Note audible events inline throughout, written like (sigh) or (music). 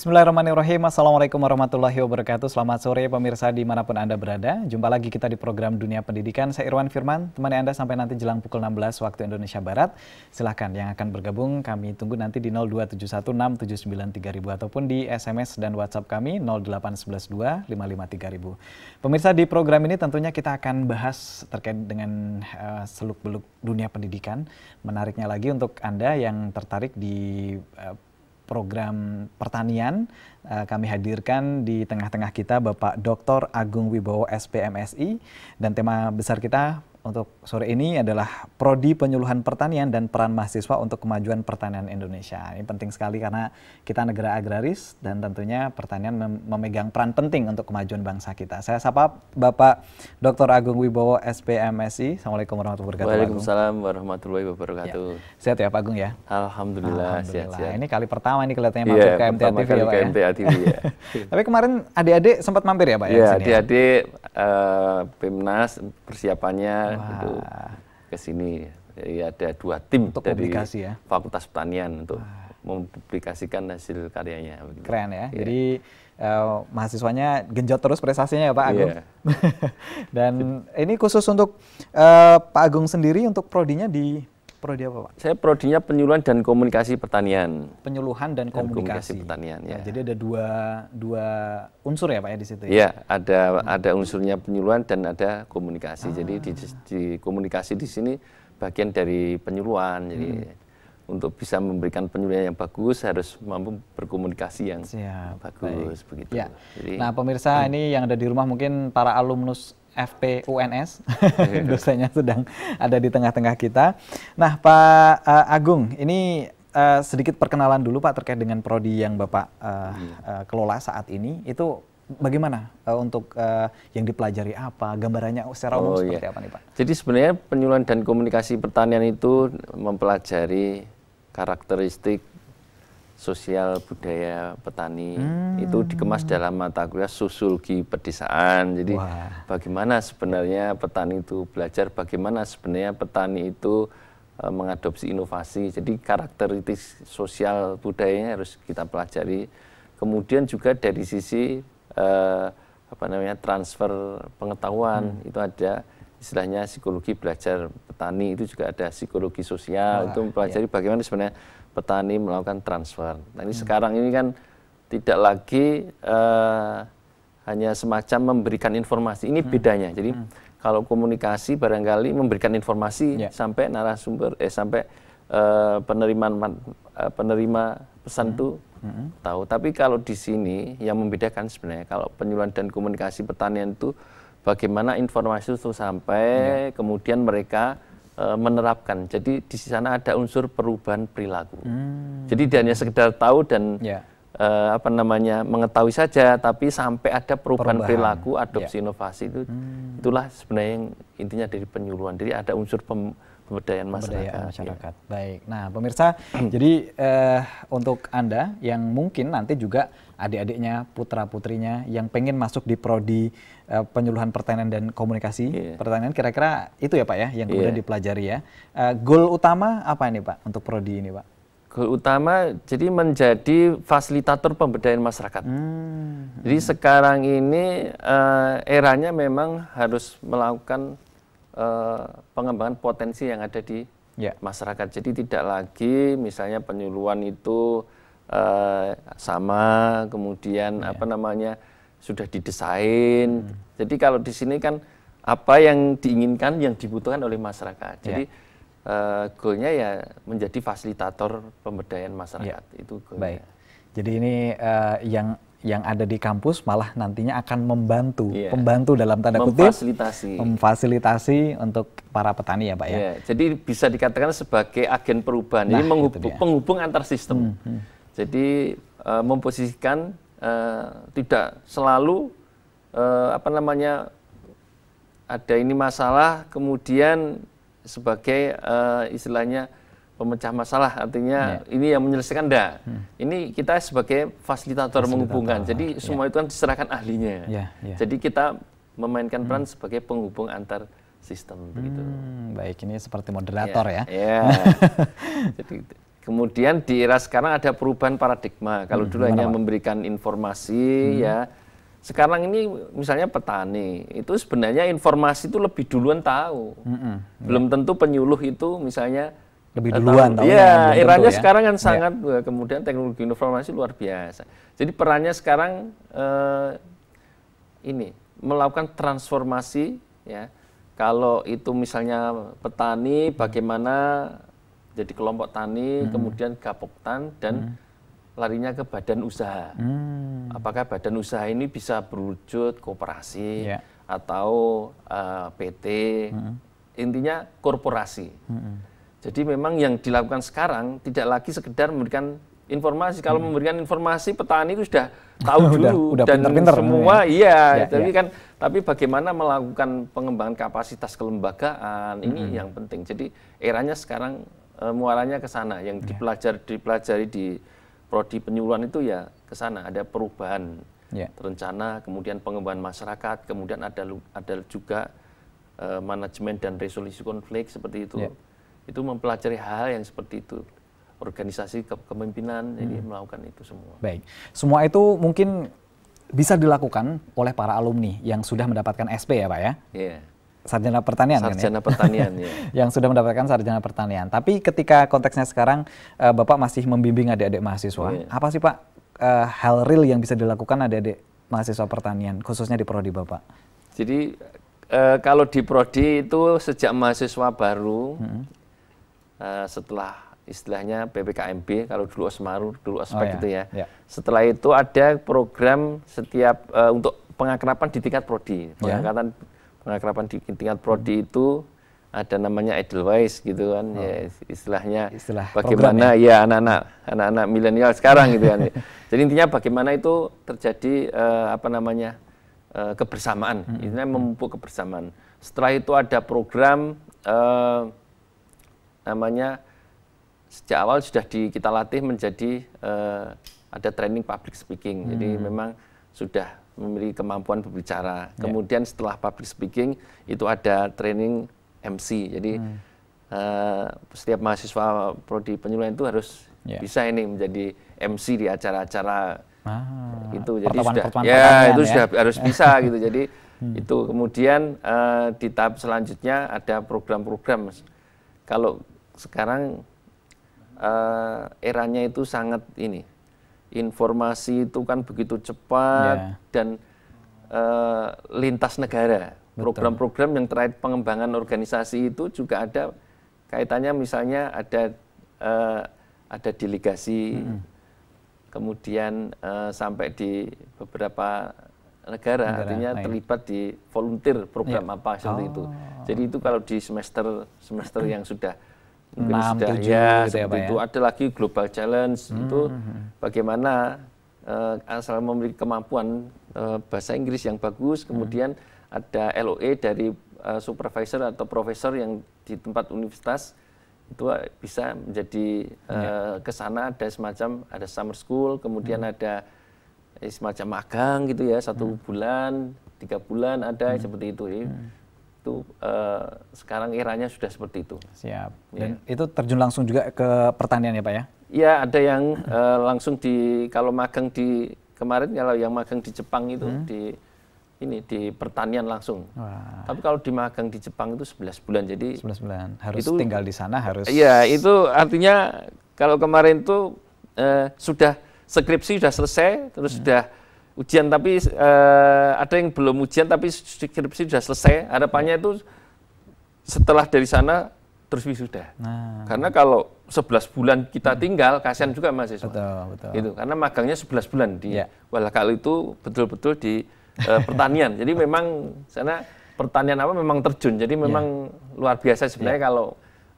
Bismillahirrahmanirrahim. Assalamualaikum warahmatullahi wabarakatuh. Selamat sore pemirsa dimanapun Anda berada. Jumpa lagi kita di program Dunia Pendidikan. Saya Irwan Firman, temani Anda sampai nanti jelang pukul 16 waktu Indonesia Barat. Silahkan yang akan bergabung kami tunggu nanti di 02716793000 ataupun di SMS dan WhatsApp kami 08112553000. Pemirsa di program ini tentunya kita akan bahas terkait dengan uh, seluk-beluk dunia pendidikan. Menariknya lagi untuk Anda yang tertarik di uh, program pertanian. Eh, kami hadirkan di tengah-tengah kita Bapak Dr. Agung Wibowo SPMSI dan tema besar kita untuk sore ini adalah prodi penyuluhan pertanian dan peran mahasiswa untuk kemajuan pertanian Indonesia. Ini penting sekali karena kita negara agraris dan tentunya pertanian mem memegang peran penting untuk kemajuan bangsa kita. Saya sapa Bapak Dr. Agung Wibowo SPMSI. Assalamualaikum warahmatullahi wabarakatuh. Waalaikumsalam warahmatullahi wabarakatuh. Ya. Sehat ya Pak Agung ya? Alhamdulillah, Sehat, sehat. Ini kali pertama ini kelihatannya iya, masuk yeah, ke MTA TV ya Pak ke MTA TV ya. ya. (laughs) Tapi kemarin adik-adik sempat mampir ya Pak ya? ya? Iya, adik-adik uh, Pimnas persiapannya gitu. ke sini. ya ada dua tim untuk dari ya. Fakultas Pertanian untuk Wah. mempublikasikan hasil karyanya. Keren ya. Iya. Jadi uh, mahasiswanya genjot terus prestasinya ya Pak Agung. Ya. (laughs) Dan ini khusus untuk uh, Pak Agung sendiri untuk prodinya di Prodi apa Pak? Saya prodinya penyuluhan dan komunikasi pertanian. Penyuluhan dan komunikasi, dan komunikasi pertanian. Nah, Jadi ada dua dua unsur ya Pak ya di situ. Ya, ya ada hmm. ada unsurnya penyuluhan dan ada komunikasi. Ah. Jadi di, di komunikasi di sini bagian dari penyuluhan. Jadi hmm. untuk bisa memberikan penyuluhan yang bagus harus mampu berkomunikasi yang Siap. bagus begitu. Ya. Jadi, nah pemirsa hmm. ini yang ada di rumah mungkin para alumnus FP UNS, iya. (laughs) dosennya sedang ada di tengah-tengah kita. Nah, Pak uh, Agung, ini uh, sedikit perkenalan dulu Pak terkait dengan prodi yang Bapak uh, iya. uh, kelola saat ini. Itu bagaimana uh, untuk uh, yang dipelajari apa, gambarannya secara umum oh, iya. seperti iya. apa nih Pak? Jadi sebenarnya penyuluhan dan komunikasi pertanian itu mempelajari karakteristik sosial budaya petani hmm. itu dikemas dalam mata kuliah sosiologi pedesaan. Jadi Wah. bagaimana sebenarnya petani itu belajar bagaimana sebenarnya petani itu e, mengadopsi inovasi. Jadi karakteristik sosial budayanya harus kita pelajari. Kemudian juga dari sisi e, apa namanya transfer pengetahuan hmm. itu ada istilahnya psikologi belajar petani itu juga ada psikologi sosial Wah, itu mempelajari iya. bagaimana sebenarnya petani melakukan transfer. Nah ini hmm. sekarang ini kan tidak lagi uh, hanya semacam memberikan informasi. Ini hmm. bedanya. Jadi hmm. kalau komunikasi barangkali memberikan informasi yeah. sampai narasumber eh sampai uh, eh, penerima eh, penerima pesan itu hmm. tuh hmm. tahu. Tapi kalau di sini yang membedakan sebenarnya kalau penyuluhan dan komunikasi pertanian itu bagaimana informasi itu sampai hmm. kemudian mereka Eh, menerapkan. Jadi di sana ada unsur perubahan perilaku. Hmm. Jadi tidak hanya sekedar tahu dan yeah. Ya. uh, apa namanya mengetahui saja, tapi sampai ada perubahan, perubahan. perilaku, ya. adopsi yeah. inovasi itu hmm. itulah sebenarnya yang intinya dari penyuluhan. Jadi ada unsur pem, pemberdayaan masyarakat. Pemberdayaan ya. masyarakat. Ya. Baik. Nah, pemirsa, (clears throat) jadi uh, untuk Anda yang mungkin nanti juga adik-adiknya, putra-putrinya yang pengen masuk di prodi Eh, penyuluhan pertanian dan komunikasi yeah. pertanian kira-kira itu ya Pak ya yang kemudian yeah. dipelajari ya. Uh, goal utama apa ini Pak untuk prodi ini Pak? Goal utama jadi menjadi fasilitator pemberdayaan masyarakat. Hmm. Jadi hmm. sekarang ini uh, eranya memang harus melakukan uh, pengembangan potensi yang ada di yeah. masyarakat. Jadi tidak lagi misalnya penyuluhan itu uh, sama kemudian yeah. apa namanya sudah didesain. Hmm. Jadi kalau di sini kan apa yang diinginkan yang dibutuhkan oleh masyarakat. Ya. Jadi yeah. uh, goalnya ya menjadi fasilitator pemberdayaan masyarakat yeah. itu goalnya. Baik. Jadi ini uh, yang yang ada di kampus malah nantinya akan membantu, yeah. membantu dalam tanda kutip, memfasilitasi, memfasilitasi untuk para petani ya, pak ya. Yeah. Jadi bisa dikatakan sebagai agen perubahan. Nah, ini menghubung, penghubung antar sistem. Hmm, hmm. Jadi uh, memposisikan uh, tidak selalu uh, apa namanya ada ini masalah kemudian sebagai uh, istilahnya pemecah masalah artinya yeah. ini yang menyelesaikan dah hmm. ini kita sebagai fasilitator, fasilitator menghubungkan jadi yeah. semua itu kan diserahkan ahlinya yeah, yeah. jadi kita memainkan hmm. peran sebagai penghubung antar sistem hmm, begitu baik ini seperti moderator yeah. ya yeah. Ya. (laughs) jadi Kemudian di era sekarang ada perubahan paradigma. Kalau hmm, dulu hanya memberikan informasi hmm. ya. Sekarang ini misalnya petani, itu sebenarnya informasi itu lebih duluan tahu. Hmm, hmm. Ya. Belum tentu penyuluh itu misalnya lebih eh, duluan tahu. Iya, eranya ya. sekarang kan ya. sangat ya. kemudian teknologi informasi luar biasa. Jadi perannya sekarang eh, ini melakukan transformasi ya. Kalau itu misalnya petani bagaimana jadi kelompok tani, hmm. kemudian gapoktan dan hmm larinya ke badan usaha. Hmm. Apakah badan usaha ini bisa berwujud kooperasi yeah. atau uh, eh, PT? Hmm. Intinya korporasi. Hmm. Jadi memang yang dilakukan sekarang tidak lagi sekedar memberikan informasi. Kalau hmm. memberikan informasi petani itu sudah tahu (laughs) dulu udah, udah dan pinter -pinter semua ya. iya. Ya, ya, tapi kan tapi bagaimana melakukan pengembangan kapasitas kelembagaan hmm. ini yang penting. Jadi eranya sekarang e, muaranya ke sana. Yang yeah. dipelajari dipelajari di prodi penyuluhan itu ya ke sana ada perubahan yeah. rencana, kemudian pengembangan masyarakat, kemudian ada ada juga e, manajemen dan resolusi konflik seperti itu. Yeah. Itu mempelajari hal-hal yang seperti itu organisasi ke kepemimpinan hmm. jadi melakukan itu semua. Baik. Semua itu mungkin bisa dilakukan oleh para alumni yang sudah mendapatkan SP ya, Pak ya? Iya. Yeah sarjana pertanian sarjana kan, ya? pertanian ya. (laughs) yang sudah mendapatkan sarjana pertanian tapi ketika konteksnya sekarang uh, bapak masih membimbing adik-adik mahasiswa iya. apa sih pak uh, hal real yang bisa dilakukan adik-adik mahasiswa pertanian khususnya di prodi bapak jadi uh, kalau di prodi itu sejak mahasiswa baru hmm. uh, setelah istilahnya PPKMB kalau dulu Osmaru dulu aspek oh, ya. itu ya. ya setelah itu ada program setiap uh, untuk pengakrapan di tingkat prodi, ya. pengangkatan yeah pengakrapan di tingkat prodi hmm. itu ada namanya Edelweiss gitu kan oh. ya istilahnya Istilah bagaimana ya, ya anak-anak ya, anak-anak milenial sekarang gitu kan ya. (laughs) jadi intinya bagaimana itu terjadi uh, apa namanya uh, kebersamaan hmm. intinya hmm. memupuk kebersamaan setelah itu ada program uh, namanya sejak awal sudah di, kita latih menjadi uh, ada training public speaking hmm. jadi memang sudah memiliki kemampuan berbicara. Yeah. Kemudian setelah public speaking itu ada training MC. Jadi hmm. uh, setiap mahasiswa prodi penyuluhan itu harus yeah. bisa ini menjadi MC di acara-acara ah, itu. Jadi sudah ya itu ya. sudah harus bisa (laughs) gitu. Jadi hmm. itu kemudian uh, di tahap selanjutnya ada program-program. Kalau sekarang uh, eranya itu sangat ini informasi itu kan begitu cepat yeah. dan uh, lintas negara. Program-program yang terkait pengembangan organisasi itu juga ada kaitannya misalnya ada uh, ada delegasi mm kemudian uh, sampai di beberapa negara, negara artinya lain. terlibat di volunteer program yeah. apa seperti oh. itu. Jadi itu kalau di semester semester yang sudah 6, 7 ya, gitu ya, ya, itu ada lagi global challenge hmm. itu hmm, hmm. bagaimana uh, asal memiliki kemampuan uh, bahasa Inggris yang bagus kemudian hmm. ada LOE dari uh, supervisor atau profesor yang di tempat universitas itu bisa menjadi uh, ke sana ada semacam ada summer school kemudian hmm. ada semacam magang gitu ya satu hmm. bulan tiga bulan ada hmm. seperti itu ya. hmm itu uh, sekarang iranya sudah seperti itu. Siap. Iya. Dan ya. itu terjun langsung juga ke pertanian ya Pak ya? Ya ada yang uh, langsung di kalau magang di kemarin kalau yang magang di Jepang itu hmm. di ini di pertanian langsung. Wah. Tapi kalau di magang di Jepang itu 11 bulan jadi 11 bulan harus itu, tinggal di sana harus. Iya itu artinya kalau kemarin itu uh, eh, sudah skripsi sudah selesai terus hmm. sudah ujian tapi eh, ada yang belum ujian tapi skripsi sudah selesai harapannya itu setelah dari sana terus wisuda nah. karena kalau 11 bulan kita hmm. tinggal kasihan juga mahasiswa betul, betul. itu karena magangnya 11 bulan di ya. walah itu betul-betul di eh, pertanian jadi memang sana pertanian apa memang terjun jadi ya. memang ya. luar biasa sebenarnya ya. kalau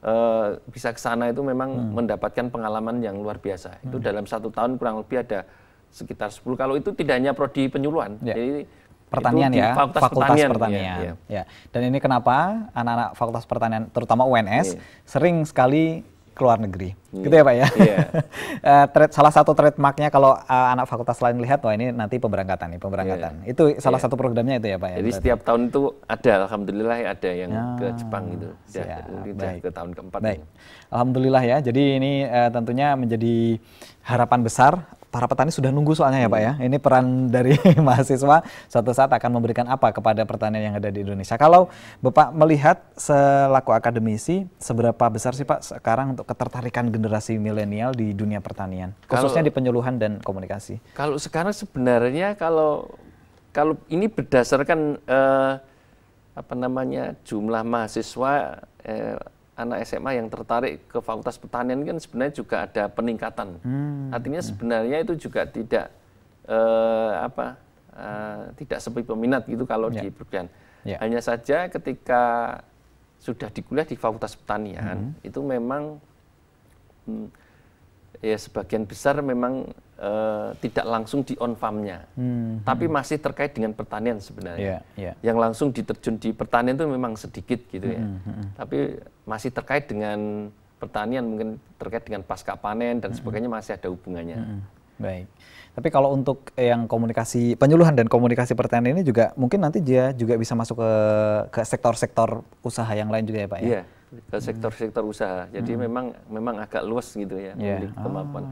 Uh, bisa ke sana itu memang hmm. mendapatkan pengalaman yang luar biasa. Hmm. Itu dalam satu tahun kurang lebih ada sekitar 10 kalau itu tidak hanya prodi penyuluhan ya. jadi pertanian ya fakultas, fakultas pertanian, pertanian. Ya, ya. ya dan ini kenapa anak-anak fakultas pertanian terutama UNS ya. sering sekali keluar negeri ya. gitu ya pak ya, ya. uh, (laughs) eh, trade, salah satu trademarknya kalau uh, anak fakultas lain lihat wah ini nanti pemberangkatan nih pemberangkatan ya. itu salah iya. satu programnya itu ya pak ya jadi setiap tahun itu ada alhamdulillah ya, ada yang ke ah, Jepang gitu ya, mungkin ke tahun keempat Baik. alhamdulillah ya jadi ini uh, tentunya menjadi harapan besar para petani sudah nunggu soalnya ya Pak ya. Iya. Ini peran dari (laughs) mahasiswa suatu saat akan memberikan apa kepada pertanian yang ada di Indonesia. Kalau Bapak melihat selaku akademisi, seberapa besar sih Pak sekarang untuk ketertarikan generasi milenial di dunia pertanian, khususnya kalau, di penyuluhan dan komunikasi? Kalau sekarang sebenarnya kalau kalau ini berdasarkan eh, apa namanya jumlah mahasiswa eh, anak SMA yang tertarik ke Fakultas Pertanian kan sebenarnya juga ada peningkatan. Hmm. Artinya hmm. sebenarnya itu juga tidak uh, apa uh, tidak sepi peminat gitu kalau yeah. di perguruan. Yeah. Hanya saja ketika sudah dikuliah di Fakultas Pertanian hmm. itu memang hmm, ya sebagian besar memang Eh, tidak langsung di on farmnya, hmm. tapi hmm. masih terkait dengan pertanian sebenarnya. Yeah, yeah. Yang langsung diterjun di pertanian itu memang sedikit gitu ya, hmm, hmm, hmm, tapi masih terkait dengan pertanian mungkin terkait dengan pasca panen dan sebagainya masih ada hubungannya. Hmm. Baik. Tapi kalau untuk yang komunikasi penyuluhan dan komunikasi pertanian ini juga mungkin nanti dia juga bisa masuk ke ke sektor-sektor usaha yang lain juga ya Pak ya. Yeah ke sektor-sektor usaha. Jadi hmm. memang memang agak luas gitu ya yeah. Iya. kemampuan.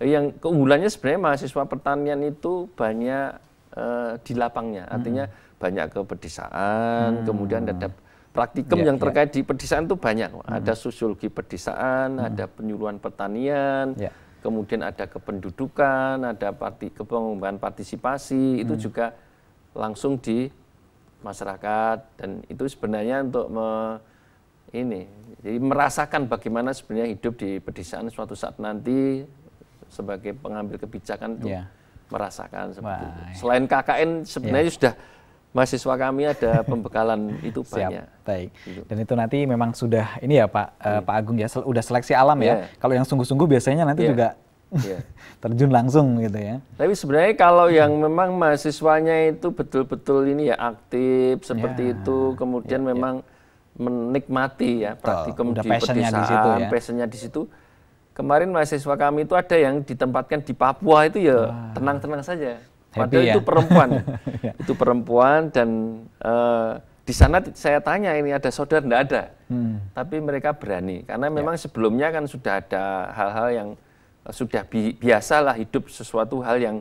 Oh. Yang keunggulannya sebenarnya mahasiswa pertanian itu banyak uh, di lapangnya, hmm. artinya hmm. banyak ke pedesaan, hmm. kemudian ada praktikum yeah, yang iya. terkait di pedesaan itu banyak. Hmm. Ada sosiologi pedesaan, hmm. ada penyuluhan pertanian, yeah. kemudian ada kependudukan, ada parti kepengembangan partisipasi, hmm. itu juga langsung di masyarakat dan itu sebenarnya untuk me, ini jadi merasakan bagaimana sebenarnya hidup di pedesaan suatu saat nanti sebagai pengambil kebijakan itu yeah. merasakan seperti itu. Ya. Selain KKN sebenarnya yeah. sudah mahasiswa kami ada (laughs) pembekalan itu Siap, Baik. Gitu. Dan itu nanti memang sudah ini ya Pak yeah. uh, hmm. Pak Agung ya sudah seleksi alam yeah. ya. Kalau yang sungguh-sungguh biasanya nanti yeah. juga ya. (laughs) terjun langsung gitu ya. Tapi sebenarnya kalau hmm. yang memang mahasiswanya itu betul-betul ini ya aktif seperti yeah. itu kemudian yeah, ya. memang yeah menikmati ya praktikum Tuh, di pedesaan, di situ ya. passionnya di situ. Kemarin mahasiswa kami itu ada yang ditempatkan di Papua itu ya tenang-tenang saja. Padahal Happy ya. itu perempuan, (laughs) ya. itu perempuan dan uh, di sana saya tanya ini ada saudara tidak ada, hmm. tapi mereka berani karena ya. memang ya. sebelumnya kan sudah ada hal-hal yang sudah bi biasalah hidup sesuatu hal yang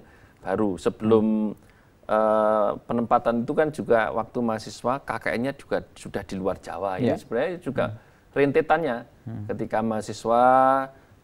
baru sebelum hmm Eh, penempatan itu kan juga waktu mahasiswa kakeknya juga sudah di luar Jawa yeah. ya sebenarnya juga hmm. rentetannya hmm. ketika mahasiswa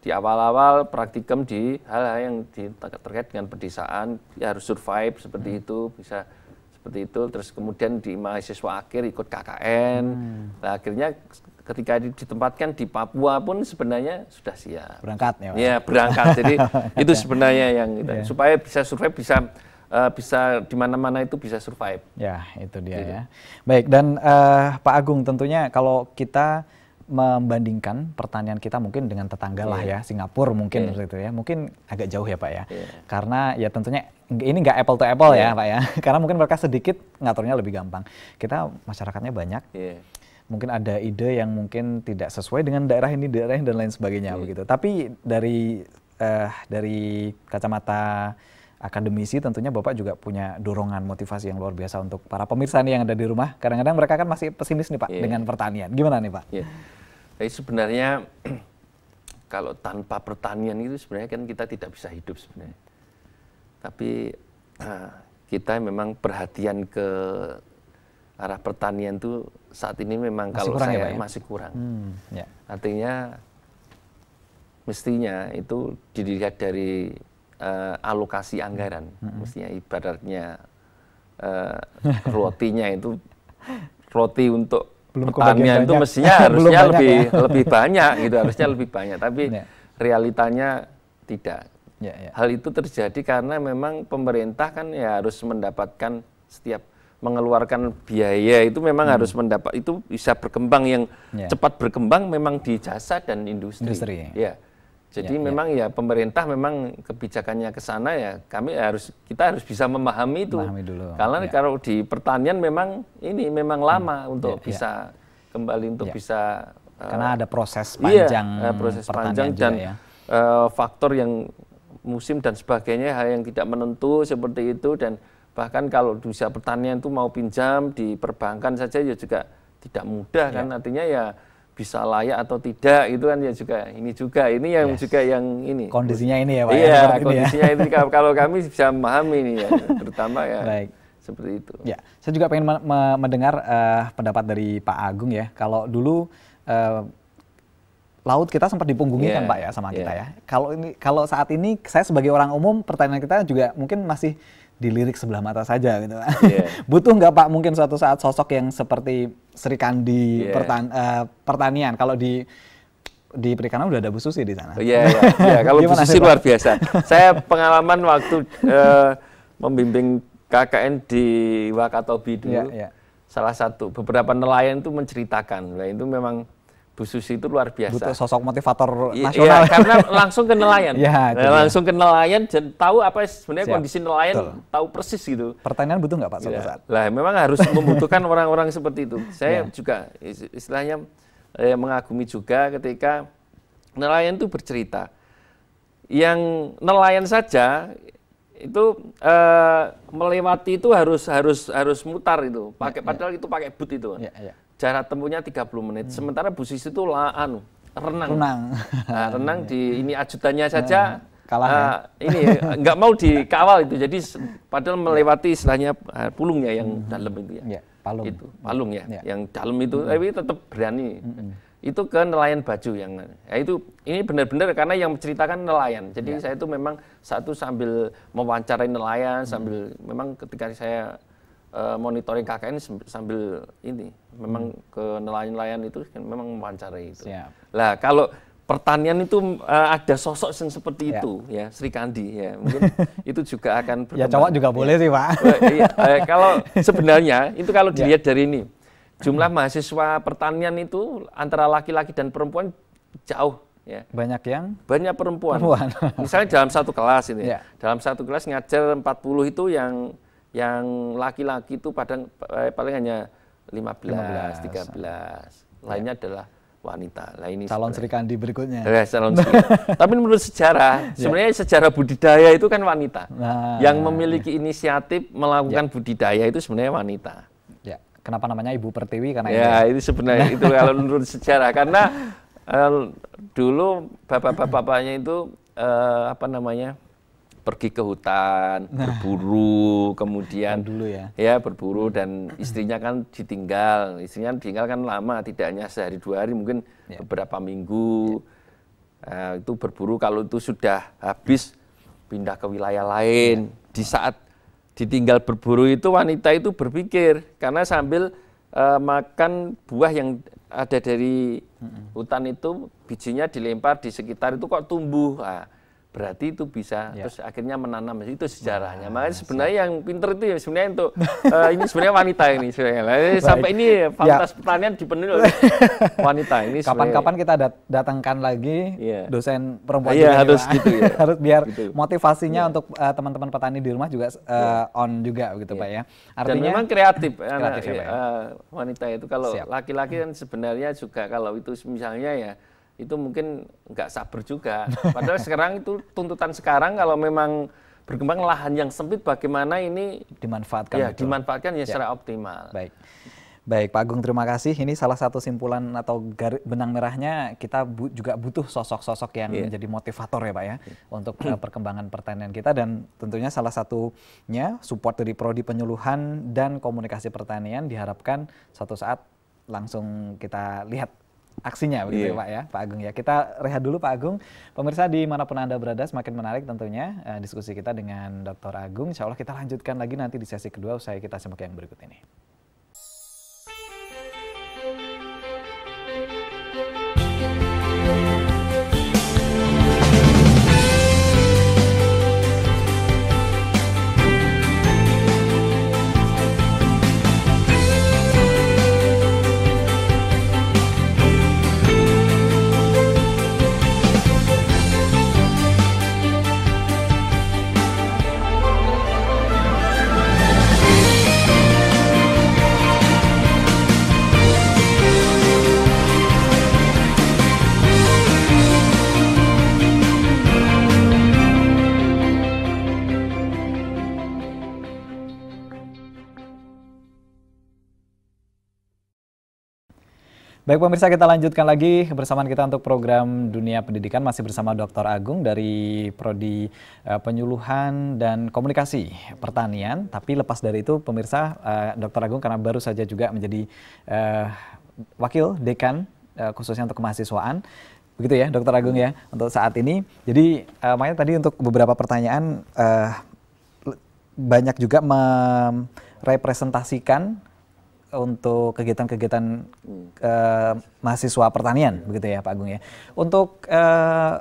di awal-awal praktikum di hal-hal yang di, terkait dengan pedesaan ya harus survive seperti hmm. itu bisa seperti itu terus kemudian di mahasiswa akhir ikut KKN hmm. nah, akhirnya ketika ditempatkan di Papua pun sebenarnya sudah siap berangkat ya, ya berangkat jadi (laughs) itu sebenarnya yang kita, yeah. supaya bisa survive bisa uh, bisa di mana-mana itu bisa survive. Ya, itu dia Jadi. Gitu. ya. Baik, dan uh, Pak Agung tentunya kalau kita membandingkan pertanian kita mungkin dengan tetangga yeah. lah iya. ya Singapura mungkin yeah. itu ya mungkin agak jauh ya pak ya yeah. karena ya tentunya ini nggak apple to apple yeah. ya iya. pak ya (laughs) karena mungkin mereka sedikit ngaturnya lebih gampang kita masyarakatnya banyak yeah. mungkin ada ide yang mungkin tidak sesuai dengan daerah ini daerah ini dan lain sebagainya yeah. begitu tapi dari uh, dari kacamata akademisi tentunya Bapak juga punya dorongan motivasi yang luar biasa untuk para pemirsa nih yang ada di rumah. Kadang-kadang mereka kan masih pesimis nih Pak yeah. dengan pertanian. Gimana nih Pak? Yeah. Jadi sebenarnya (clears throat) kalau tanpa pertanian itu sebenarnya kan kita tidak bisa hidup sebenarnya. Tapi (clears throat) kita memang perhatian ke arah pertanian itu saat ini memang masih kalau ya, saya ya? masih kurang. Hmm, yeah. Artinya mestinya itu dilihat dari uh, alokasi anggaran. Hmm. hmm. Mestinya ibaratnya uh, rotinya itu roti untuk petaninya itu mestinya (laughs) harusnya lebih ya. (laughs) lebih banyak gitu, harusnya lebih banyak. Tapi ya. realitanya tidak. Ya, ya. Hal itu terjadi karena memang pemerintah kan ya harus mendapatkan setiap mengeluarkan biaya itu memang hmm. harus mendapat itu bisa berkembang yang yeah. cepat berkembang memang di jasa dan industri. industri ya. ya jadi ya, ya. memang ya. ya pemerintah memang kebijakannya ke sana ya kami harus kita harus bisa memahami itu. Memahami dulu. Karena ya. kalau di pertanian memang ini memang hmm, lama hmm. untuk ya, ya. bisa ya. kembali untuk ya. bisa eh, karena uh, ada proses iya, eh, panjang iya, proses panjang dan ya. uh, faktor yang musim dan sebagainya hal yang tidak menentu seperti itu dan bahkan kalau usaha pertanian itu mau pinjam di perbankan saja ya juga tidak mudah ya. kan artinya ya bisa layak atau tidak itu kan ya juga ini juga ini yang yes. juga yang ini kondisinya ini ya pak iya ya, ya. kondisinya ya. kalau kami bisa memahami ini ya (laughs) terutama ya Baik. seperti itu ya saya juga pengen mendengar uh, pendapat dari Pak Agung ya kalau dulu uh, laut kita sempat dipunggungi yeah. kan iya, pak ya sama yeah. kita iya. ya kalau ini kalau saat ini saya sebagai orang umum pertanyaan kita juga mungkin masih di lirik sebelah mata saja gitu. Yeah. (laughs) Butuh nggak Pak mungkin suatu saat sosok yang seperti Sri Kandi yeah. pertan uh, pertanian kalau di di perikanan udah ada Bu di sana. Iya, iya. iya (laughs) kalau Bu luar biasa. Saya pengalaman waktu uh, membimbing KKN di Wakatobi dulu. Yeah, yeah. Salah satu beberapa nelayan itu menceritakan, nah, itu memang Bu Susi itu luar biasa. Butuh sosok motivator ya, nasional. Ya, karena langsung ke nelayan. (laughs) ya, nah, langsung ke nelayan dan tahu apa sebenarnya Siap. kondisi nelayan, Betul. tahu persis gitu. Pertanyaan butuh nggak Pak suatu ya. saat? Lah memang harus (laughs) membutuhkan orang-orang seperti itu. Saya ya. juga istilahnya eh, mengagumi juga ketika nelayan itu bercerita. Yang nelayan saja itu eh, melewati itu harus harus harus mutar itu pakai iya, iya. padahal ya. itu pakai but itu Ya, ya jarak tempuhnya 30 menit. Hmm. Sementara Bu Sisi itu la, anu, renang. Renang. Nah, (laughs) renang iya. di ini ajudannya saja kalah. Uh, ini nggak mau dikawal itu. Jadi padahal melewati istilahnya eh, pulungnya yang hmm. dalam itu ya. ya palung. Itu palung ya, ya. yang dalam itu hmm. tapi tetap berani. Hmm. Itu ke nelayan baju yang ya itu ini benar-benar karena yang menceritakan nelayan. Jadi ya. saya itu memang satu sambil mewawancarai nelayan hmm. sambil memang ketika saya Eh, monitoring KKN sambil ini memang hmm. ke nelayan-nelayan itu kan memang wawancara itu. Lah kalau pertanian itu uh, ada sosok yang seperti ya. itu ya Sri Kandi ya (laughs) mungkin itu juga akan ya, berkembang. ya cowok juga ya. boleh sih pak iya, uh, kalau (laughs) sebenarnya itu kalau ya. dilihat ya. dari ini jumlah hmm. mahasiswa pertanian itu antara laki-laki dan perempuan jauh ya banyak yang banyak perempuan, perempuan. misalnya dalam satu kelas ini ya. dalam satu kelas ngajar 40 itu yang yang laki-laki itu padang eh, paling hanya 15, 15 13. Ya. Lainnya adalah wanita. Lah ini calon Sri Kandi berikutnya. Ya, calon Sri. (laughs) Tapi menurut sejarah, ya. sebenarnya sejarah budidaya itu kan wanita. Nah, yang ya. memiliki inisiatif melakukan ya. budidaya itu sebenarnya wanita. Ya. Kenapa namanya Ibu Pertiwi karena Ya, itu, itu sebenarnya itu (laughs) kalau menurut sejarah karena uh, dulu bapak-bapaknya itu uh, apa namanya? pergi ke hutan, nah. berburu, kemudian dulu ya. ya berburu dan istrinya kan ditinggal, istrinya kan ditinggal kan lama, tidak hanya sehari dua hari, mungkin ya. beberapa minggu ya. uh, itu berburu. Kalau itu sudah habis pindah ke wilayah lain. Ya. Di saat ditinggal berburu itu wanita itu berpikir karena sambil uh, makan buah yang ada dari hutan itu bijinya dilempar di sekitar itu kok tumbuh. Nah, berarti itu bisa ya. terus akhirnya menanam itu sejarahnya nah, makanya sebenarnya yang pinter itu ya sebenarnya untuk uh, ini sebenarnya wanita ini sebenarnya Baik. sampai ini fakultas ya. ya. pertanian dipenuhi oleh (laughs) wanita ini kapan-kapan kita dat datangkan lagi ya. dosen perempuan ya, harus juga. gitu ya. (laughs) harus biar gitu. motivasinya ya. untuk eh, teman-teman uh, petani di rumah juga uh, ya. on juga begitu ya. pak ya iya. artinya dan memang kreatif, (laughs) kreatif ya, anak, ya, ya. Uh, wanita itu kalau laki-laki kan sebenarnya juga kalau itu misalnya ya itu mungkin nggak sabar juga. Padahal (laughs) sekarang itu tuntutan sekarang kalau memang berkembang lahan yang sempit bagaimana ini dimanfaatkan. Ya, dimanfaatkan ya, ya secara optimal. Baik. Baik, Pak Agung terima kasih. Ini salah satu simpulan atau benang merahnya kita bu juga butuh sosok-sosok yang yeah. menjadi motivator ya Pak ya yeah. untuk uh, perkembangan pertanian kita dan tentunya salah satunya support dari prodi penyuluhan dan komunikasi pertanian diharapkan suatu saat langsung kita lihat aksinya begitu yeah. ya iya. Pak ya, Pak Agung ya. Kita rehat dulu Pak Agung. Pemirsa di dimanapun Anda berada semakin menarik tentunya uh, diskusi kita dengan Dr. Agung. Insya Allah kita lanjutkan lagi nanti di sesi kedua usai kita simak yang berikut ini. Baik pemirsa kita lanjutkan lagi bersamaan kita untuk program Dunia Pendidikan masih bersama Dr. Agung dari Prodi eh, Penyuluhan dan Komunikasi Pertanian. Tapi lepas dari itu pemirsa eh, Dr. Agung karena baru saja juga menjadi eh, wakil dekan khususnya untuk kemahasiswaan begitu ya Dr Agung ya untuk saat ini. Jadi makanya tadi untuk beberapa pertanyaan banyak juga merepresentasikan untuk kegiatan-kegiatan uh, mahasiswa pertanian begitu ya Pak Agung ya. Untuk uh,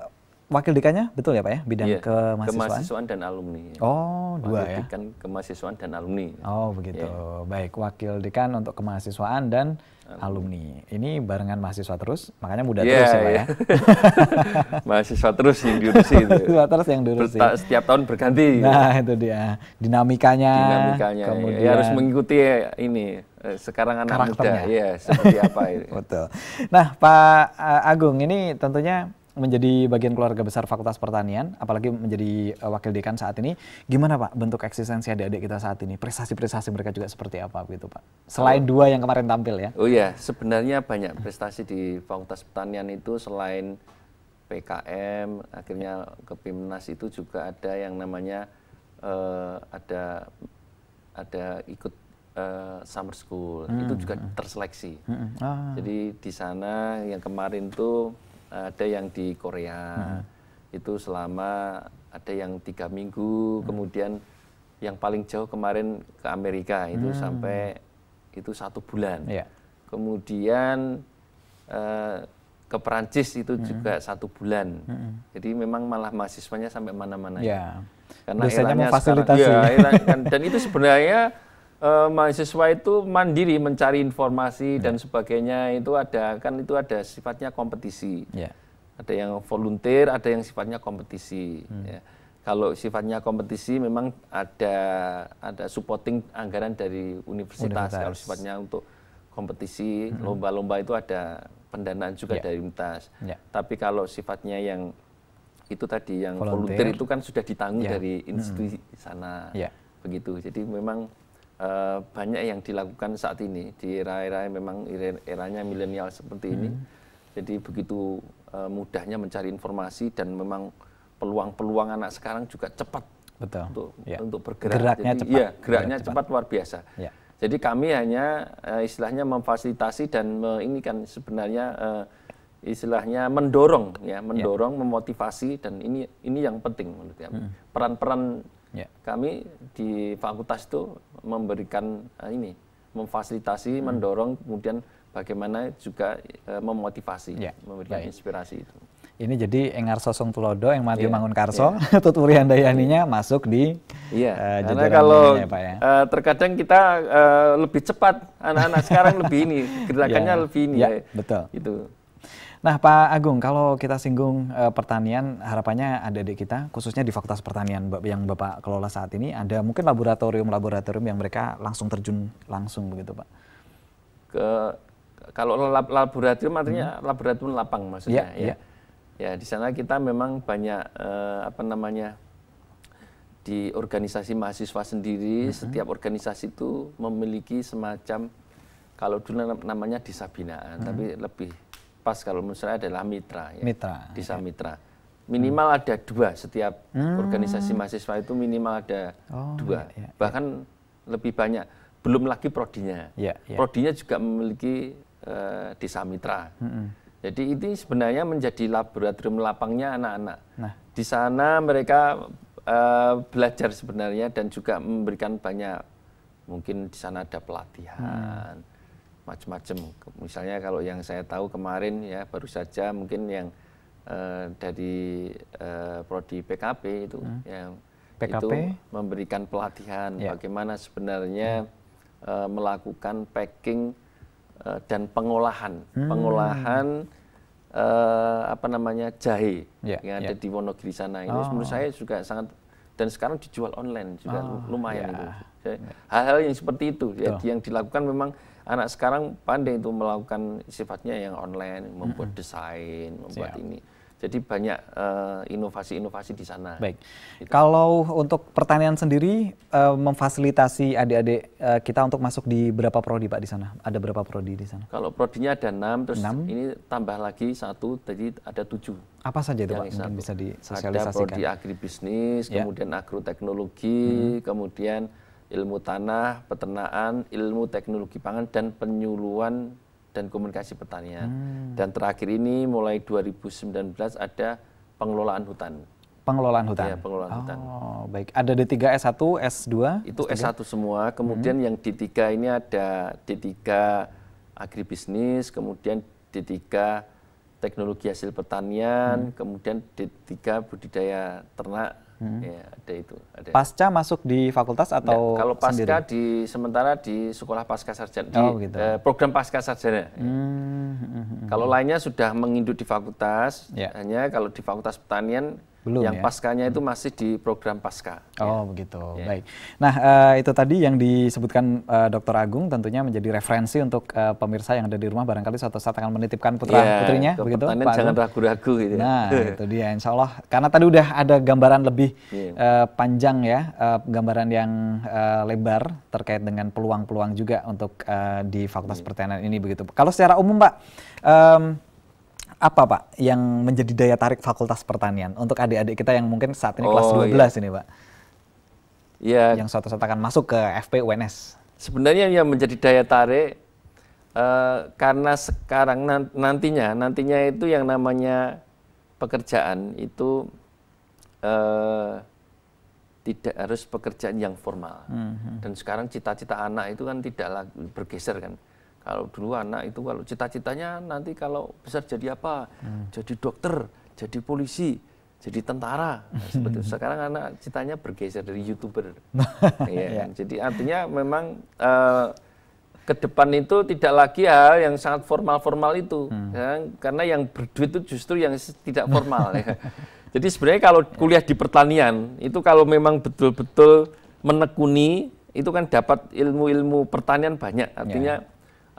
wakil dikanya betul ya Pak ya bidang yeah, kemahasiswaan? kemahasiswaan dan alumni. Ya. Oh, dua wakil ya. Dekan kemahasiswaan dan alumni. Oh, begitu. Yeah. Baik, wakil dekan untuk kemahasiswaan dan alumni. Ini barengan mahasiswa terus, makanya muda yeah, terus ya Pak yeah. ya. Iya. (laughs) mahasiswa terus yang diurusi itu. mahasiswa terus yang diurusi. Berta, setiap tahun berganti. Nah, itu dia. Dinamikanya. Dinamikanya. Iya. Ya, kemudian ya, harus mengikuti ini Eh, sekarang anak muda ya seperti apa ini. (laughs) Betul. Nah, Pak eh, Agung ini tentunya menjadi bagian keluarga besar Fakultas Pertanian, apalagi menjadi eh, wakil dekan saat ini. Gimana Pak bentuk eksistensi adik-adik kita saat ini? Prestasi-prestasi mereka juga seperti apa gitu Pak? Selain oh. dua yang kemarin tampil ya. Oh iya, sebenarnya banyak prestasi di Fakultas Pertanian itu selain PKM, akhirnya ke Pimnas itu juga ada yang namanya uh, ada ada ikut summer school hmm. itu juga hmm. terseleksi. Hmm, hmm. Ah. Jadi di sana yang kemarin tuh ada yang di Korea hmm. itu selama ada yang tiga minggu, hmm. kemudian yang paling jauh kemarin ke Amerika itu hmm. sampai itu satu bulan. Yeah. Kemudian uh, ke Perancis itu hmm. juga satu bulan. Hmm. hmm. Jadi memang malah mahasiswanya sampai mana-mana. Ya. Karena Biasanya memfasilitasi. Sekarang, ya, dan itu sebenarnya eh, mahasiswa itu mandiri mencari informasi hmm. dan sebagainya itu ada kan itu ada sifatnya kompetisi. Yeah. Ada yang volunteer, ada yang sifatnya kompetisi. Hmm. Ya. Kalau sifatnya kompetisi memang ada ada supporting anggaran dari universitas, universitas. kalau sifatnya untuk kompetisi lomba hmm. lomba-lomba itu ada pendanaan juga yeah. dari universitas Yeah. Tapi kalau sifatnya yang itu tadi yang volunteer, volunteer itu kan sudah ditanggung yeah. dari hmm. institusi hmm. sana. Yeah. Begitu. Jadi memang Eh, banyak yang dilakukan saat ini di era-era memang eranya milenial seperti ini. Hmm. Jadi begitu uh, mudahnya mencari informasi dan memang peluang-peluang anak sekarang juga cepat Betul. untuk ya. untuk bergerak. Geraknya Jadi, cepat. Iya, geraknya cepat. cepat luar biasa. Ya. Jadi kami hanya uh, istilahnya memfasilitasi dan me, ini kan sebenarnya uh, istilahnya mendorong ya, ya. mendorong, ya. memotivasi dan ini ini yang penting menurut kami. Hmm. Peran-peran yeah. kami di fakultas itu memberikan eh, ini memfasilitasi hmm. mendorong kemudian bagaimana juga uh, memotivasi yeah. memberikan Baik. inspirasi itu ini jadi Engar Sosong Tulodo yang mati yeah. Mangun Karso yeah. (laughs) Tut Uriandayaninya yeah. masuk di yeah. Iya. uh, karena kalau ya, Pak, ya. Uh, terkadang kita uh, lebih cepat anak-anak sekarang lebih ini gerakannya yeah. lebih ini yeah. ya betul itu Nah, Pak Agung, kalau kita singgung e, pertanian, harapannya ada di kita, khususnya di Fakultas Pertanian yang Bapak kelola saat ini, ada mungkin laboratorium-laboratorium yang mereka langsung terjun langsung begitu, Pak? Ke kalau lab, laboratorium artinya hmm. laboratorium lapang maksudnya, ya. ya. ya. Ya, di sana kita memang banyak eh, apa namanya di organisasi mahasiswa sendiri, hmm. setiap organisasi itu memiliki semacam kalau dulu namanya disabinaan, uh hmm. tapi lebih pas kalau menurut saya adalah mitra ya. Mitra. Bisa okay. mitra. Minimal hmm. ada dua setiap hmm. organisasi mahasiswa itu minimal ada oh, dua. Yeah, yeah, Bahkan lebih banyak. Belum lagi prodinya. Yeah, yeah. Prodinya juga memiliki uh, eh, desa mitra. Hmm. Jadi ini sebenarnya menjadi laboratorium lapangnya anak-anak. Nah. Di sana mereka uh, belajar sebenarnya dan juga memberikan banyak mungkin di sana ada pelatihan. Hmm macam-macam. Misalnya kalau yang saya tahu kemarin ya baru saja mungkin yang eh, dari eh, prodi PKP itu hmm. yang PKP itu memberikan pelatihan ya. bagaimana sebenarnya hmm. Eh, melakukan packing dan pengolahan, hmm. pengolahan apa namanya jahe ya. yang ada ya. di Wonogiri sana. Ini oh. menurut saya juga sangat dan sekarang dijual online juga oh, lumayan ya. itu. Ya. Hal-hal yang seperti itu ya, yang dilakukan memang anak sekarang pandai itu melakukan sifatnya yang online, membuat mm-hmm. desain, membuat Siap. ini. Jadi banyak inovasi eh, inovasi-inovasi di sana. Baik. Gitu. Kalau untuk pertanian sendiri uh, memfasilitasi adik-adik uh, kita untuk masuk di berapa prodi Pak di sana? Ada berapa prodi di sana? Kalau prodinya ada enam, terus 6. ini tambah lagi satu, jadi ada tujuh. Apa saja itu Pak? Mungkin satu. bisa disosialisasikan. Ada prodi agribisnis, yeah. kemudian agroteknologi, hmm. kemudian ilmu tanah, peternakan, ilmu teknologi pangan dan penyuluhan dan komunikasi pertanian. Hmm. Dan terakhir ini mulai 2019 ada pengelolaan hutan. Pengelolaan hutan. Iya, pengelolaan oh, hutan. baik. Ada D3 S1, S2. Itu S3? S1 semua. Hmm. Kemudian hmm. yang D3 ini ada D3 agribisnis, kemudian D3 teknologi hasil pertanian, hmm. kemudian D3 budidaya ternak Hmm. Ya, ada itu. Ada. Pasca masuk di fakultas atau Nggak, kalau pasca sendiri? di sementara di sekolah pasca sarjana di oh, gitu. eh, program pasca sarjana. Hmm. hmm, hmm, hmm kalau lainnya sudah mengindu di fakultas, yeah. hanya kalau di fakultas pertanian belum yang ya? paskanya itu hmm. masih di program pasca. Oh ya. begitu, ya. baik. Nah uh, itu tadi yang disebutkan uh, Dokter Agung tentunya menjadi referensi untuk uh, pemirsa yang ada di rumah barangkali suatu saat akan menitipkan putra ya, putrinya, begitu. Pak jangan ragu-ragu gitu. Ya. Nah (laughs) itu dia, Insya Allah karena tadi udah ada gambaran lebih ya. uh, panjang ya, uh, gambaran yang uh, lebar terkait dengan peluang-peluang juga untuk uh, di Fakultas ya. Pertanian ini begitu. Kalau secara umum Pak. Um, apa Pak yang menjadi daya tarik Fakultas Pertanian untuk adik-adik kita yang mungkin saat ini oh, kelas 12 iya. ini Pak? Iya. Yang suatu saat akan masuk ke FP UNS. Sebenarnya yang menjadi daya tarik uh, karena sekarang nantinya nantinya itu yang namanya pekerjaan itu uh, tidak harus pekerjaan yang formal. Mm -hmm. Dan sekarang cita-cita anak itu kan tidak bergeser kan kalau dulu anak itu kalau cita-citanya nanti kalau besar jadi apa? Hmm. Jadi dokter, jadi polisi, jadi tentara. Nah, (laughs) seperti sekarang anak citanya bergeser dari youtuber. (laughs) ya, Ya. Jadi artinya memang uh, ke depan itu tidak lagi hal yang sangat formal-formal itu, hmm. ya, karena yang berduit itu justru yang tidak formal. ya. (laughs) Jadi sebenarnya kalau ya. kuliah di pertanian itu kalau memang betul-betul menekuni itu kan dapat ilmu-ilmu pertanian banyak. Artinya ya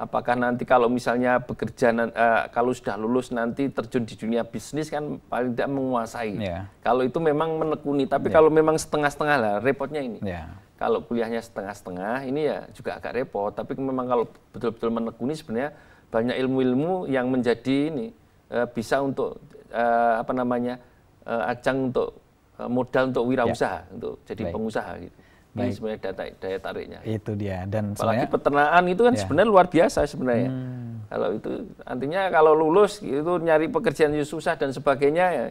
apakah nanti kalau misalnya bekerja uh, kalau sudah lulus nanti terjun di dunia bisnis kan paling tidak menguasai. Yeah. Kalau itu memang menekuni, tapi yeah. kalau memang setengah-setengah lah repotnya ini. Yeah. Kalau kuliahnya setengah-setengah ini ya juga agak repot, tapi memang kalau betul-betul menekuni sebenarnya banyak ilmu-ilmu yang menjadi ini uh, bisa untuk uh, apa namanya uh, ajang untuk uh, modal untuk iya. wirausaha, yeah. untuk jadi Baik. pengusaha gitu. Baik. Ini sebenarnya data, daya tariknya. Itu dia. Dan apalagi peternakan itu kan ya. sebenarnya luar biasa sebenarnya. Hmm. Kalau itu artinya kalau lulus itu nyari pekerjaan yang susah dan sebagainya ya,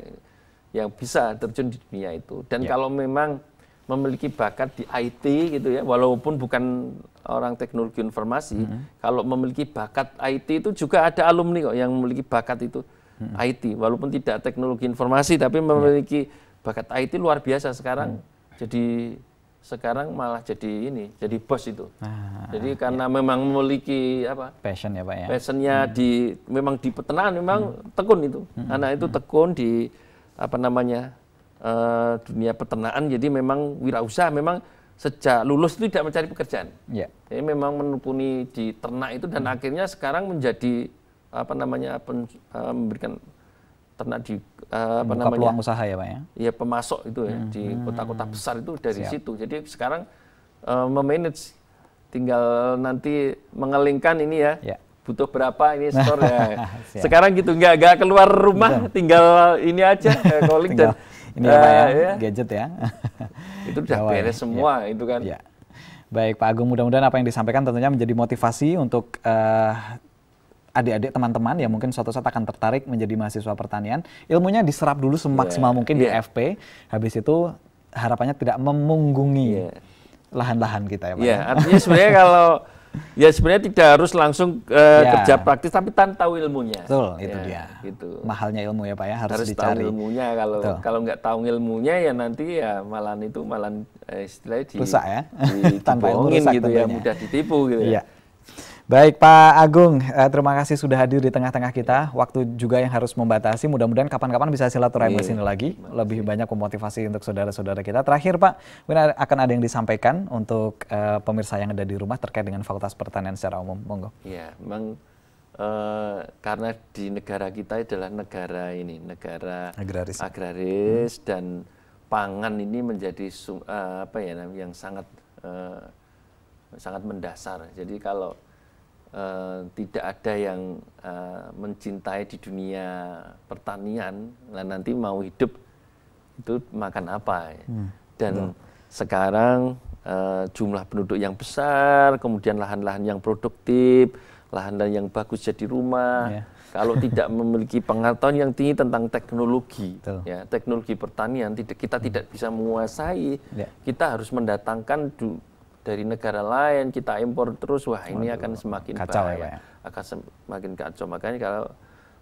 yang bisa terjun di dunia itu. Dan ya. kalau memang memiliki bakat di IT gitu ya, walaupun bukan orang teknologi informasi, hmm. kalau memiliki bakat IT itu juga ada alumni kok yang memiliki bakat itu hmm. IT, walaupun tidak teknologi informasi tapi memiliki ya. bakat IT luar biasa sekarang. Hmm. Jadi sekarang malah jadi ini, jadi bos itu. Ah, jadi ya. karena ya. memang memiliki apa? Passion ya pak ya. Passionnya hmm. di memang di peternakan memang hmm. tekun itu. Hmm. Anak itu hmm. tekun di apa namanya uh, dunia peternakan. Jadi memang wirausaha memang sejak lulus itu tidak mencari pekerjaan. ya Jadi memang menekuni di ternak itu dan hmm. akhirnya sekarang menjadi apa namanya pen, uh, memberikan ternak di uh, apa namanya peluang usaha ya pak ya ya pemasok itu ya hmm. di kota-kota hmm. besar itu dari Siap. situ jadi sekarang uh, memanage tinggal nanti mengelingkan ini ya, ya. butuh berapa ini store ya (laughs) sekarang gitu nggak nggak keluar rumah Betul. tinggal ini aja (laughs) calling dan ini uh, ya, eh, apa ya, ya gadget ya (laughs) itu udah Gawai. beres ya. semua ya. itu kan ya. Baik Pak Agung, mudah-mudahan apa yang disampaikan tentunya menjadi motivasi untuk uh, adik-adik teman-teman yang mungkin suatu saat akan tertarik menjadi mahasiswa pertanian, ilmunya diserap dulu semaksimal yeah. mungkin yeah. di iya. FP. Habis itu harapannya tidak memunggungi lahan iya. lahan-lahan kita ya Pak. Yeah, ya? artinya sebenarnya kalau ya sebenarnya tidak harus langsung uh, eh, yeah. kerja praktis tapi tanpa ilmunya betul itu iya, dia gitu mahalnya ilmu ya pak ya harus, harus dicari tahu ilmunya kalau kalau nggak tahu ilmunya ya nanti ya malahan itu malahan eh, istilahnya di, rusak ya di, (laughs) tanpa ilmu rusak gitu ya, tentunya. ya mudah ditipu gitu ya, ya. Baik Pak Agung, eh, terima kasih sudah hadir di tengah-tengah kita. Waktu juga yang harus membatasi. Mudah-mudahan kapan-kapan bisa silaturahmi ke iya. sini lagi, lebih banyak memotivasi untuk saudara-saudara kita. Terakhir Pak, mungkin akan ada yang disampaikan untuk uh, pemirsa yang ada di rumah terkait dengan Fakultas Pertanian secara umum. Monggo. Iya, memang uh, karena di negara kita adalah negara ini, negara agraris, agraris hmm. dan pangan ini menjadi uh, apa ya yang sangat uh, sangat mendasar. Jadi kalau uh, tidak ada yang uh, mencintai di dunia pertanian, nah nanti mau hidup itu makan apa? Hmm. Dan hmm. sekarang uh, jumlah penduduk yang besar, kemudian lahan-lahan yang produktif, lahan-lahan yang bagus jadi rumah. Yeah. Kalau tidak (laughs) memiliki pengetahuan yang tinggi tentang teknologi, ya teknologi pertanian, tidak kita hmm. tidak bisa menguasai. Yeah. Kita harus mendatangkan dari negara lain kita impor terus wah ini Waduh, akan semakin kacau ya, bahaya, ya, Pak. akan semakin kacau makanya kalau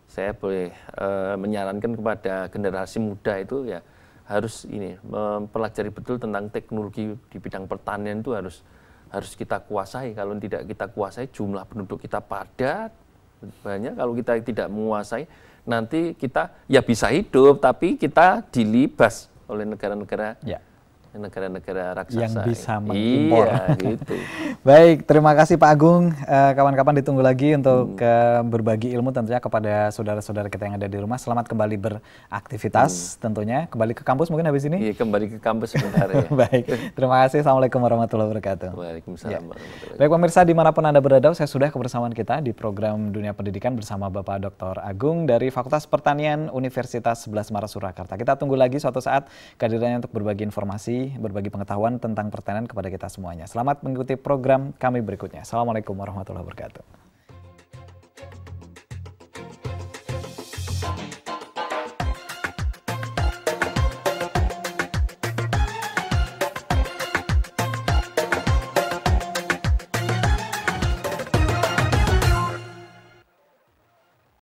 saya boleh e, menyarankan kepada generasi muda itu ya harus ini mempelajari betul tentang teknologi di bidang pertanian itu harus harus kita kuasai kalau tidak kita kuasai jumlah penduduk kita padat banyak kalau kita tidak menguasai nanti kita ya bisa hidup tapi kita dilibas oleh negara-negara ya negara-negara raksasa yang bisa iya, mengimpor. Iya, gitu. (laughs) Baik, terima kasih Pak Agung. Eh, kawan-kawan ditunggu lagi untuk hmm. Eh, berbagi ilmu tentunya kepada saudara-saudara kita yang ada di rumah. Selamat kembali beraktivitas hmm. tentunya. Kembali ke kampus mungkin habis ini? Iya, kembali ke kampus sebentar ya. (laughs) Baik, terima kasih. Assalamualaikum warahmatullahi wabarakatuh. Waalaikumsalam ya. warahmatullahi wabarakatuh. Baik pemirsa, dimanapun Anda berada, saya sudah kebersamaan kita di program Dunia Pendidikan bersama Bapak Dr. Agung dari Fakultas Pertanian Universitas 11 Maret Surakarta. Kita tunggu lagi suatu saat kehadirannya untuk berbagi informasi berbagi pengetahuan tentang pertanian kepada kita semuanya. Selamat mengikuti program kami berikutnya. Assalamualaikum warahmatullahi wabarakatuh.